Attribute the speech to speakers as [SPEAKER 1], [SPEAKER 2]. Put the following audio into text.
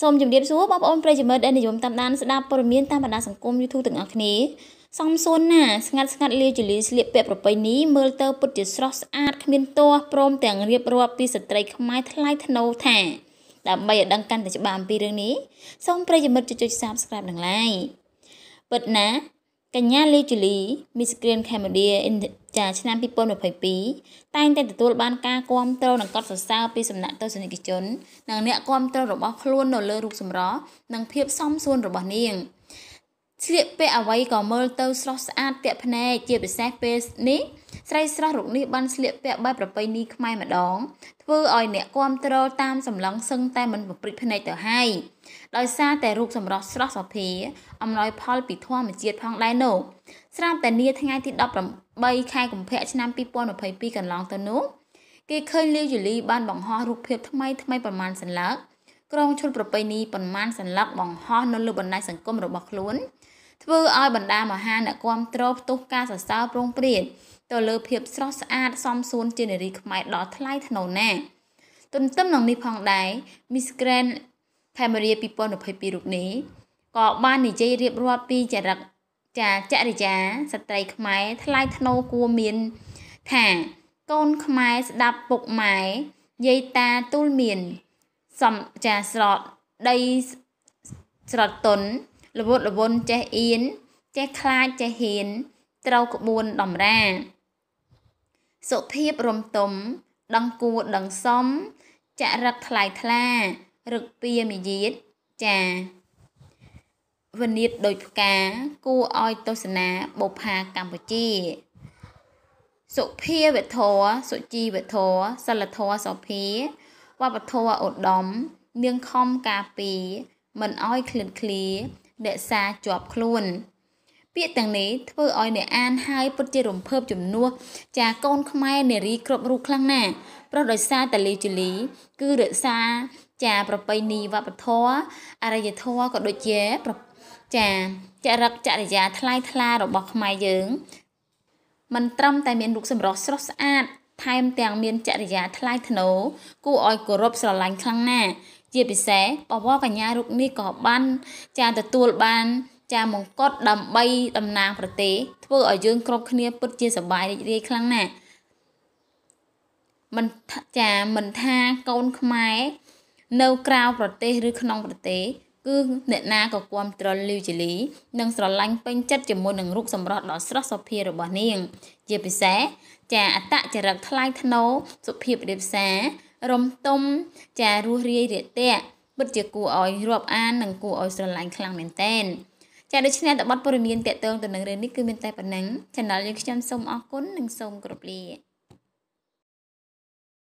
[SPEAKER 1] សូមជម្រាបសួរបងប្អូនប្រិយមិត្តដែលនិយមតាមដានស្ដាប់ព័ត៌មានតាមបណ្ដាសង្គម YouTube ទាំងអស់គ្នាសំសួនណាស្ងាត់ស្ងាត់លាជលីស្លៀកពាក់ប្រពៃណីមើលទៅពិតជាស្រស់ស្អាតគ្មានទាស់ព្រមទាំងរៀបរាប់ពីស្ត្រីខ្មែរថ្លៃថ្នូរថាដើម្បីឲ្យដឹងកាន់តែច្បាស់អំពីរឿងនេះសូមប្រិយមិត្តចុច Subscribe និង Like ពិតណាកញ្ញាលីជូលី Miss Grand Cambodia ចាឆ្នាំ2022តែងតែទទួលបានការគាំទ្រនិងកត់សរសើរពីសំណាក់ទស្សនិកជននិងអ្នកគាំទ្ររបស់ខ្លួននៅលើរូបសម្រស់និងភាពសមសួនរបស់នាង។ស្លៀកពាក់អ្វីក៏មើលទៅស្រស់ស្អាតទាក់ភ្នែកជាពិសេសពេលនេះស្រីស្រស់រូបនេះបានស្លៀកពាក់បែបប្រពៃណីខ្មែរម្ដង ធ្វើឲ្យអ្នកគាំទ្រតាមសម្លឹងសឹងតែមិនប្រព្រឹត្តភ្នែកទៅហើយដោយសារតែរូបសម្រស់ស្រស់សភាអំណោយផលពីធម្មជាតិផងដែរនោះស្រាប់តែនាថ្ងៃទី18ខែកុម្ភៈឆ្នាំ2022កន្លងទៅនោះគេឃើញលាវយូលីបានបង្ហោះរូបភាពថ្មីថ្មីប្រមាណសន្លឹកក្រងឈុតប្រពៃណីប្រមាណសន្លឹកបង្ហោះនៅលើបណ្ដាញសង្គមរបស់ខ្លួនធ្វើឲ្យបណ្ដាមហាអ្នកគាំទ្រផ្ទុះការសរសើរប្រងព្រាតទៅលើភាពស្រស់ស្អាតសមសួនជានារីខ្មែរដ៏ថ្លៃថ្នូរណាស់ទន្ទឹមនឹងនេះផងដែរ Miss Grand Cambodia 2022រូបនេះក៏បាននិយាយរៀបរាប់ពីចរិតចាចរិយាស្ត្រីខ្មែរថ្លៃថ្នូរគួរមាន ថាកូនខ្មែរស្ដាប់ពុកម៉ែយាយតាទូលមានសំចាស្រត់ដីស្រត់តុនលវត់លវន់ចេះអៀនចេះខ្លាចចេះហ៊ាន ត្រូវក្បួនដំរា សុភាពរំទុំដងគួរដងសំចរិតថ្លៃថ្លា រឹកពៀមាយាទចាវនិតដូចផ្កាគួរឲ្យទស្សនាបុផាកម្ពុជា សុភាវធរសុជីវធរសិលធរសុភាវប្បធរឧត្តមនាងខំការពីមិនអោយឃ្លានឃ្លារក្សាជាប់ខ្លួន ពាក្យទាំងនេះធ្វើឲ្យអ្នកអានហើយពិតជារំភើបជំនួសចាកូនខ្មែរនារីគ្រប់រូបខ្លាំងណាស់ព្រោះដោយសារតាលីជូលីគឺរក្សាចាប្រពៃណីវប្បធម៌អរិយធម៌ក៏ដូចជាចាចរិតចរិយាថ្លៃថ្លារបស់ខ្មែរយើងមិនត្រឹមតែមានរូបសម្រស់ស្រស់ស្អាតថែមទាំងមានចរិយាថ្លៃថ្នូរគួរឲ្យគោរពស្រឡាញ់ខ្លាំងណាស់ជាពិសេសបវរកញ្ញារូបនេះក៏បានចាទទួលបានចាមង្គតដើម្បីតំណាងប្រទេសធ្វើឲ្យយើងគ្រប់គ្នាពិតជាសប្បាយរីករាយខ្លាំងណាស់មិនចាមិនថាកូនខ្មែរនៅក្រៅប្រទេសឬក្នុង ប្រទេសគឺអ្នកណាក៏គាំទ្រលីវជីលីនិងស្រឡាញ់ពេញចិត្តជាមួយនឹងរូបសម្រស់ដ៏ស្រស់សុភារបស់នាង ជាពិសេសចាអតចរិតថ្លៃថ្នូរសុភាពរាបសាររំទុំចារស់រាយរាតៈពិតជាគួរឲ្យរាប់អាននិងគួរឲ្យស្រឡាញ់ខ្លាំងមែនទែនចាដូច្នេះតបតព័ត៌មានតកតងទៅនឹងរឿងនេះគឺមានតែប៉ុណ្ណឹង Channel យើងខ្ញុំសូមអរគុណនិងសូមគោរពលា